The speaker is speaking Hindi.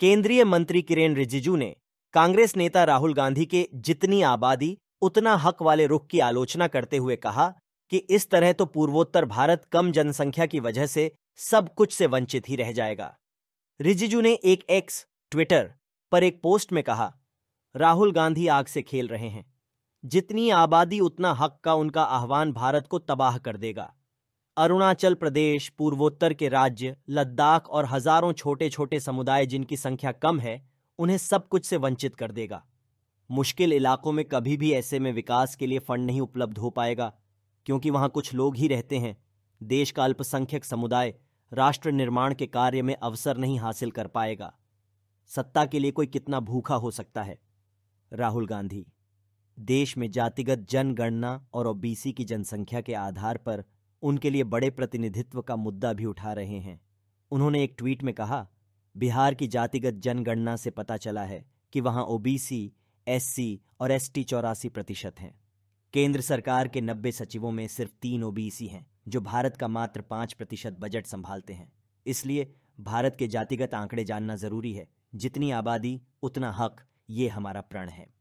केंद्रीय मंत्री किरेन रिजिजू ने कांग्रेस नेता राहुल गांधी के जितनी आबादी उतना हक वाले रुख की आलोचना करते हुए कहा कि इस तरह तो पूर्वोत्तर भारत कम जनसंख्या की वजह से सब कुछ से वंचित ही रह जाएगा रिजिजू ने एक एक्स ट्विटर पर एक पोस्ट में कहा राहुल गांधी आग से खेल रहे हैं जितनी आबादी उतना हक का उनका आह्वान भारत को तबाह कर देगा अरुणाचल प्रदेश पूर्वोत्तर के राज्य लद्दाख और हजारों छोटे छोटे समुदाय जिनकी संख्या कम है उन्हें सब कुछ से वंचित कर देगा मुश्किल इलाकों में कभी भी ऐसे में विकास के लिए फंड नहीं उपलब्ध हो पाएगा क्योंकि वहां कुछ लोग ही रहते हैं देश का अल्पसंख्यक समुदाय राष्ट्र निर्माण के कार्य में अवसर नहीं हासिल कर पाएगा सत्ता के लिए कोई कितना भूखा हो सकता है राहुल गांधी देश में जातिगत जनगणना और ओबीसी की जनसंख्या के आधार पर उनके लिए बड़े प्रतिनिधित्व का मुद्दा भी उठा रहे हैं उन्होंने एक ट्वीट में कहा बिहार की जातिगत जनगणना से पता चला है कि वहां ओबीसी एससी और एसटी चौरासी प्रतिशत हैं केंद्र सरकार के नब्बे सचिवों में सिर्फ तीन ओबीसी हैं जो भारत का मात्र पांच प्रतिशत बजट संभालते हैं इसलिए भारत के जातिगत आंकड़े जानना जरूरी है जितनी आबादी उतना हक ये हमारा प्रण है